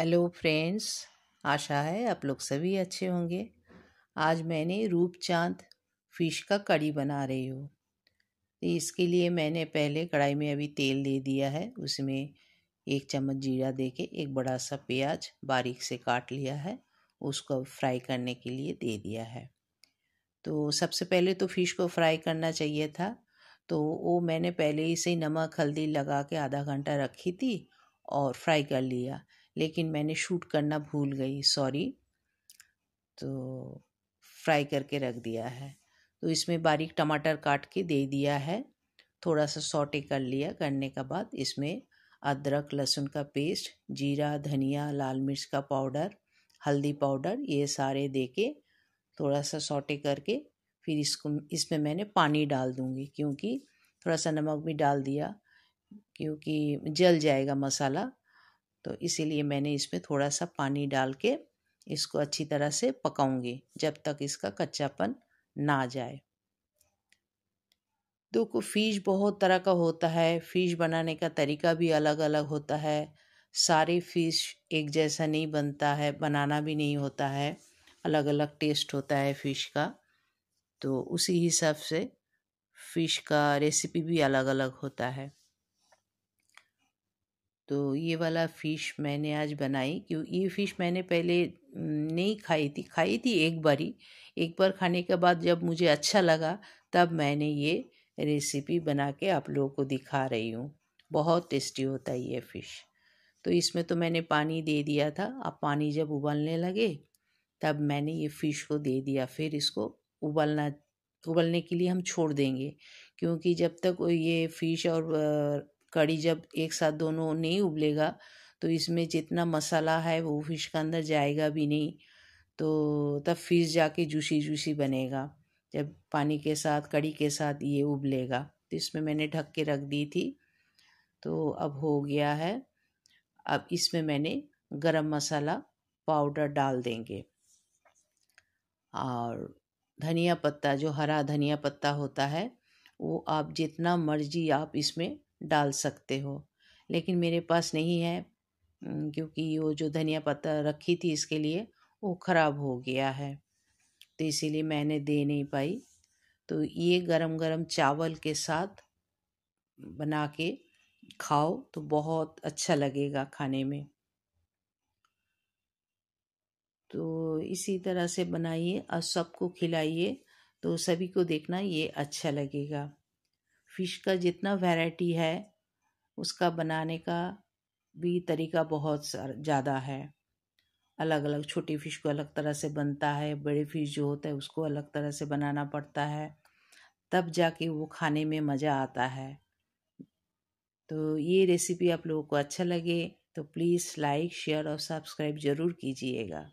hello friends आशा है आप लोग सभी अच्छे होंगे आज मैंने रूप चांद फिश का कड़ी बना रही हूँ तो इसके लिए मैंने पहले कढ़ाई में अभी तेल दे दिया है उसमें एक चम्मच जीरा दे के एक बड़ा सा प्याज बारीक से काट लिया है उसको फ्राई करने के लिए दे दिया है तो सबसे पहले तो फ़िश को फ्राई करना चाहिए था तो वो मैंने पहले ही से नमक हल्दी लगा के आधा घंटा रखी थी और फ्राई कर लिया लेकिन मैंने शूट करना भूल गई सॉरी तो फ्राई करके रख दिया है तो इसमें बारीक टमाटर काट के दे दिया है थोड़ा सा सॉटे कर लिया करने का बाद इसमें अदरक लहसुन का पेस्ट जीरा धनिया लाल मिर्च का पाउडर हल्दी पाउडर ये सारे दे के थोड़ा सा सॉटे करके फिर इसको इसमें मैंने पानी डाल दूँगी क्योंकि थोड़ा सा नमक भी डाल दिया क्योंकि जल जाएगा मसाला तो इसीलिए मैंने इसमें थोड़ा सा पानी डाल के इसको अच्छी तरह से पकाऊंगी जब तक इसका कच्चापन ना जाए देखो फिश बहुत तरह का होता है फिश बनाने का तरीका भी अलग अलग होता है सारे फिश एक जैसा नहीं बनता है बनाना भी नहीं होता है अलग अलग टेस्ट होता है फिश का तो उसी हिसाब से फिश का रेसिपी भी अलग अलग होता है तो ये वाला फ़िश मैंने आज बनाई क्यों ये फ़िश मैंने पहले नहीं खाई थी खाई थी एक बार ही एक बार खाने के बाद जब मुझे अच्छा लगा तब मैंने ये रेसिपी बना के आप लोगों को दिखा रही हूँ बहुत टेस्टी होता है ये फ़िश तो इसमें तो मैंने पानी दे दिया था अब पानी जब उबलने लगे तब मैंने ये फ़िश को दे दिया फिर इसको उबलना उबलने के लिए हम छोड़ देंगे क्योंकि जब तक ये फ़िश और कड़ी जब एक साथ दोनों नहीं उबलेगा तो इसमें जितना मसाला है वो फिश के अंदर जाएगा भी नहीं तो तब फिश जाके जूसी जूसी बनेगा जब पानी के साथ कड़ी के साथ ये उबलेगा तो इसमें मैंने ढक के रख दी थी तो अब हो गया है अब इसमें मैंने गरम मसाला पाउडर डाल देंगे और धनिया पत्ता जो हरा धनिया पत्ता होता है वो आप जितना मर्जी आप इसमें डाल सकते हो लेकिन मेरे पास नहीं है क्योंकि वो जो धनिया पत्ता रखी थी इसके लिए वो ख़राब हो गया है तो इसीलिए मैंने दे नहीं पाई तो ये गरम गरम चावल के साथ बना के खाओ तो बहुत अच्छा लगेगा खाने में तो इसी तरह से बनाइए और सबको खिलाइए तो सभी को देखना ये अच्छा लगेगा फ़िश का जितना वैरायटी है उसका बनाने का भी तरीका बहुत ज़्यादा है अलग अलग छोटी फ़िश को अलग तरह से बनता है बड़े फ़िश जो होता है उसको अलग तरह से बनाना पड़ता है तब जाके वो खाने में मज़ा आता है तो ये रेसिपी आप लोगों को अच्छा लगे तो प्लीज़ लाइक शेयर और सब्सक्राइब ज़रूर कीजिएगा